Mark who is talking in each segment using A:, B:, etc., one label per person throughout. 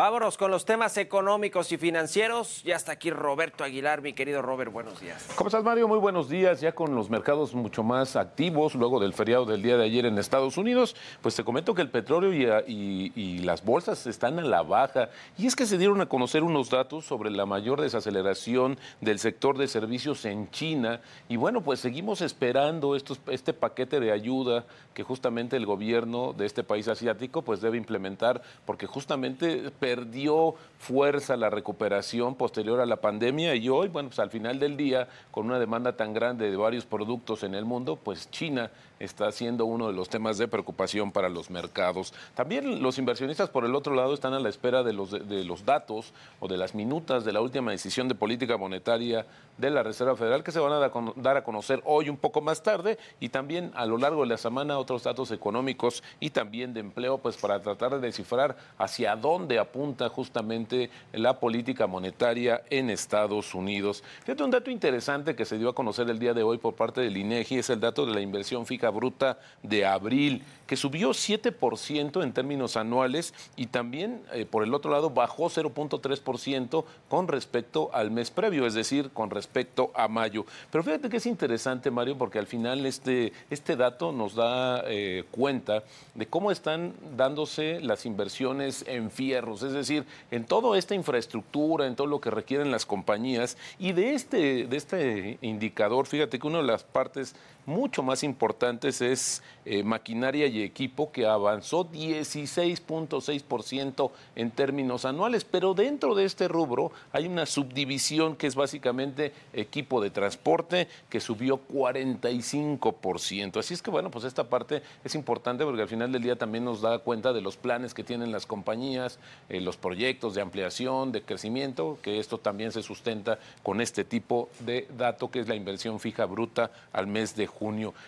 A: Vámonos con los temas económicos y financieros. Ya está aquí Roberto Aguilar, mi querido Robert, buenos días.
B: ¿Cómo estás, Mario? Muy buenos días. Ya con los mercados mucho más activos, luego del feriado del día de ayer en Estados Unidos, pues te comento que el petróleo y, las bolsas están a la baja. Y es que se dieron a conocer unos datos sobre la mayor desaceleración del sector de servicios en China. Y bueno, pues seguimos esperando este paquete de ayuda que justamente el gobierno de este país asiático pues debe implementar, porque justamente perdió fuerza la recuperación posterior a la pandemia y hoy, bueno, pues al final del día, con una demanda tan grande de varios productos en el mundo, pues China está siendo uno de los temas de preocupación para los mercados. También los inversionistas, por el otro lado, están a la espera de los, de los datos o de las minutas de la última decisión de política monetaria de la Reserva Federal que se van a dar a conocer hoy un poco más tarde y también a lo largo de la semana otros datos económicos y también de empleo, pues para tratar de descifrar hacia dónde apunta justamente la política monetaria en Estados Unidos. Fíjate, un dato interesante que se dio a conocer el día de hoy por parte del INEGI es el dato de la inversión fija bruta de abril, que subió 7% en términos anuales y también, eh, por el otro lado, bajó 0.3% con respecto al mes previo, es decir, con respecto a mayo. Pero fíjate que es interesante, Mario, porque al final este, este dato nos da eh, cuenta de cómo están dándose las inversiones en fierros, es decir, en toda esta infraestructura, en todo lo que requieren las compañías. Y de este, de este indicador, fíjate que una de las partes mucho más importantes es eh, maquinaria y equipo, que avanzó 16.6% en términos anuales, pero dentro de este rubro hay una subdivisión que es básicamente equipo de transporte, que subió 45%. Así es que bueno, pues esta parte es importante porque al final del día también nos da cuenta de los planes que tienen las compañías, eh, los proyectos de ampliación, de crecimiento, que esto también se sustenta con este tipo de dato que es la inversión fija bruta al mes de junio.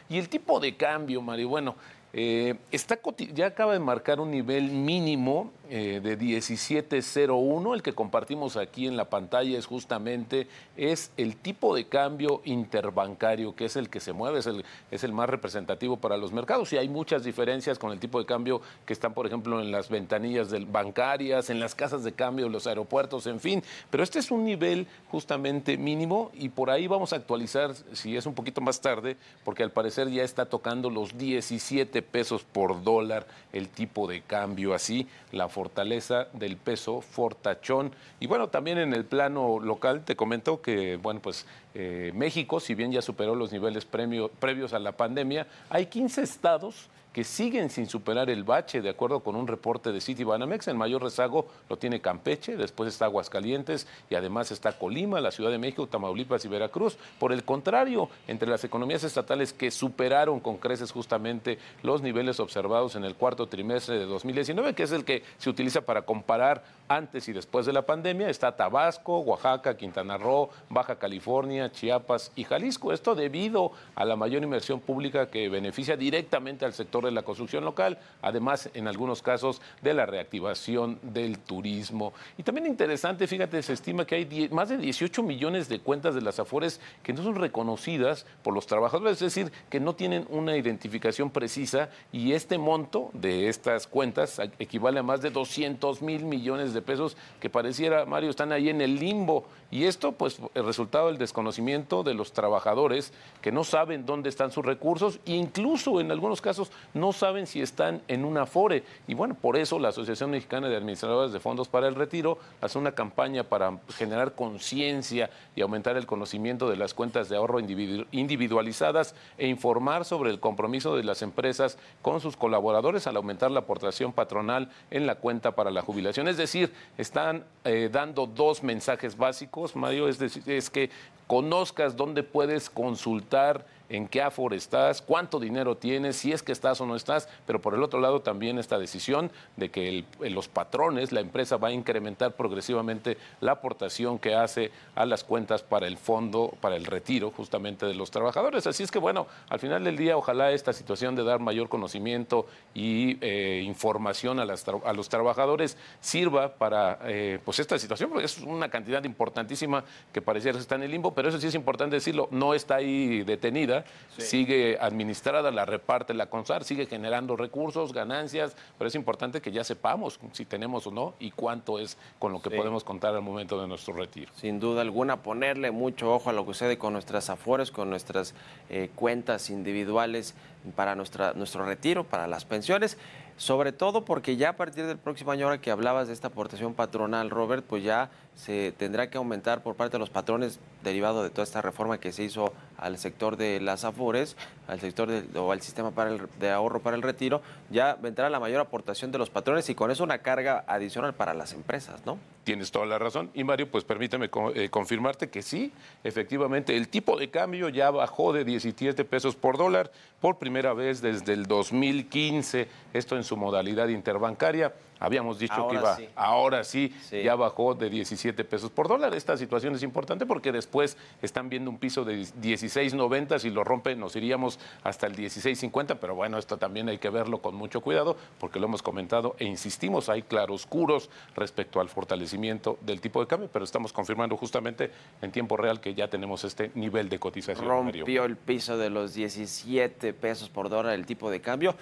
B: Y el tipo de cambio, Mario, bueno, eh, está, ya acaba de marcar un nivel mínimo eh, de 17.01, el que compartimos aquí en la pantalla es justamente es el tipo de cambio interbancario, que es el que se mueve, es el, más representativo para los mercados. Y hay muchas diferencias con el tipo de cambio que están, por ejemplo, en las ventanillas bancarias, en las casas de cambio, en los aeropuertos, en fin. Pero este es un nivel justamente mínimo y por ahí vamos a actualizar, si es un poquito más tarde, porque al parecer ya está tocando los 17 pesos por dólar el tipo de cambio, así la fortaleza del peso fortachón. Y bueno, también en el plano local te comento que, bueno, pues eh, México, si bien ya superó los niveles previos a la pandemia, hay 15 estados que siguen sin superar el bache, de acuerdo con un reporte de Citibanamex. El mayor rezago lo tiene Campeche, después está Aguascalientes y además está Colima, la Ciudad de México, Tamaulipas y Veracruz. Por el contrario, entre las economías estatales que superaron con creces justamente los niveles observados en el cuarto trimestre de 2019, que es el que se utiliza para comparar antes y después de la pandemia, está Tabasco, Oaxaca, Quintana Roo, Baja California, Chiapas y Jalisco. Esto debido a la mayor inversión pública que beneficia directamente al sector de la construcción local, además en algunos casos de la reactivación del turismo. Y también interesante, fíjate, se estima que hay más de 18 millones de cuentas de las Afores que no son reconocidas por los trabajadores, es decir, que no tienen una identificación precisa y este monto de estas cuentas equivale a más de 200 mil millones de pesos que pareciera, Mario, están ahí en el limbo. Y esto, pues, el resultado del desconocimiento de los trabajadores que no saben dónde están sus recursos, incluso en algunos casos no saben si están en un afore. Y bueno, por eso la Asociación Mexicana de Administradores de Fondos para el Retiro hace una campaña para generar conciencia y aumentar el conocimiento de las cuentas de ahorro individualizadas e informar sobre el compromiso de las empresas con sus colaboradores al aumentar la aportación patronal en la cuenta para la jubilación. Es decir, están eh, dando dos mensajes básicos, Mario, es, es que conozcas dónde puedes consultar en qué AFOR estás, cuánto dinero tienes, si es que estás o no estás, pero por el otro lado también esta decisión de que los patrones, la empresa va a incrementar progresivamente la aportación que hace a las cuentas para el fondo, para el retiro justamente de los trabajadores. Así es que bueno, al final del día ojalá esta situación de dar mayor conocimiento y eh, información a, los trabajadores sirva para eh, pues esta situación, porque es una cantidad importantísima que pareciera que está en el limbo, pero eso sí es importante decirlo, no está ahí detenida, sigue administrada, la reparte la CONSAR, sigue generando recursos, ganancias, pero es importante que ya sepamos si tenemos o no y cuánto
A: es con lo que podemos contar al momento de nuestro retiro. Sin duda alguna, ponerle mucho ojo a lo que sucede con nuestras afores, con nuestras eh, cuentas individuales para nuestra, nuestro retiro, para las pensiones, sobre todo porque ya a partir del próximo año, ahora que hablabas de esta aportación patronal, Robert, pues ya se tendrá que aumentar por parte de los patrones derivado de toda esta reforma que se hizo al sector de las afores, al sector del o al sistema para el, de ahorro para el retiro, ya vendrá la mayor aportación de los patrones y con eso una carga adicional para las empresas, ¿no? Tienes toda la razón. Y Mario, pues permítame eh, confirmarte que sí, efectivamente,
B: el tipo de cambio ya bajó de 17 pesos por dólar por primera vez desde el 2015, esto en su modalidad interbancaria. Habíamos dicho que iba, ahora sí, ya bajó de 17 pesos por dólar. Esta situación es importante porque después están viendo un piso de 16.90, si lo rompen nos iríamos hasta el 16.50, pero bueno, esto también hay que verlo con mucho cuidado porque lo hemos comentado e insistimos, hay claroscuros respecto al fortalecimiento del tipo de cambio, pero estamos confirmando justamente en tiempo real que ya tenemos este
A: nivel de cotización. Rompió el piso de los 17 pesos por dólar el tipo de cambio.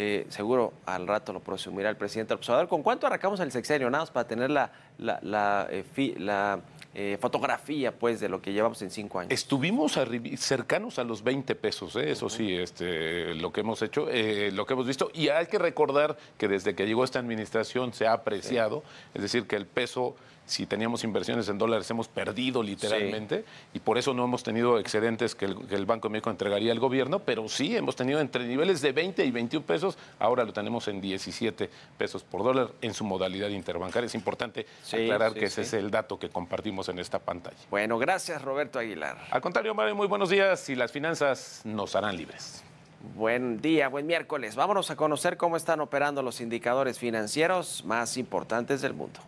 A: Eh, seguro al rato lo presumirá el presidente observador. ¿Con cuánto arrancamos el sexenio? Nada más para tener la, la, la eh, eh, fotografía, pues, de lo que llevamos en cinco años. Estuvimos cercanos a los 20 pesos, ¿eh? eso sí, este, lo que hemos hecho, eh,
B: lo que hemos visto. Y hay que recordar que desde que llegó esta administración se ha apreciado, es decir, que el peso si teníamos inversiones en dólares, hemos perdido literalmente y por eso no hemos tenido excedentes que el, Banco de México entregaría al gobierno, pero sí hemos tenido entre niveles de 20 y 21 pesos, ahora lo tenemos en 17 pesos por dólar en su modalidad interbancaria. Es importante aclarar que ese es el dato que compartimos en esta pantalla.
A: Bueno, gracias Roberto Aguilar. Al contrario, Mario, muy buenos días y las finanzas nos harán libres. Buen día, buen miércoles. Vámonos a conocer cómo están operando los indicadores financieros más importantes del mundo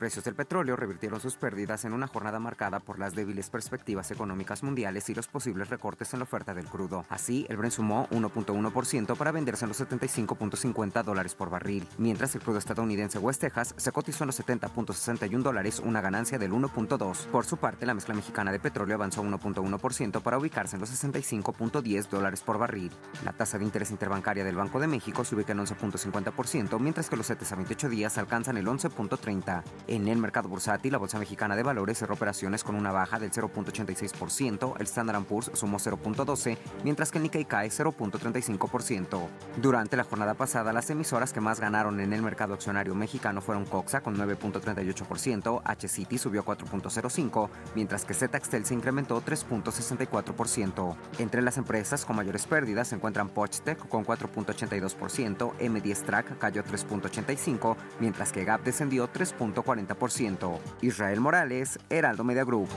C: precios del petróleo revirtieron sus pérdidas en una jornada marcada por las débiles perspectivas económicas mundiales y los posibles recortes en la oferta del crudo. Así, el Brent sumó 1.1% para venderse en los 75.50 dólares por barril, mientras el crudo estadounidense West Texas se cotizó en los 70.61 dólares, una ganancia del 1.2. Por su parte, la mezcla mexicana de petróleo avanzó 1.1% para ubicarse en los 65.10 dólares por barril. La tasa de interés interbancaria del Banco de México se ubica en 11.50%, mientras que los 7 a 28 días alcanzan el 11.30. En el mercado bursátil, la Bolsa Mexicana de Valores cerró operaciones con una baja del 0.86%, el Standard Poor's sumó 0.12%, mientras que el Nikkei cae 0.35%. Durante la jornada pasada, las emisoras que más ganaron en el mercado accionario mexicano fueron Coxa con 9.38%, h subió 4.05%, mientras que Zextel se incrementó 3.64%. Entre las empresas con mayores pérdidas se encuentran Pochtec con 4.82%, M10 Track cayó 3.85%, mientras que Gap descendió 3.45%. Israel Morales, Heraldo Media Group.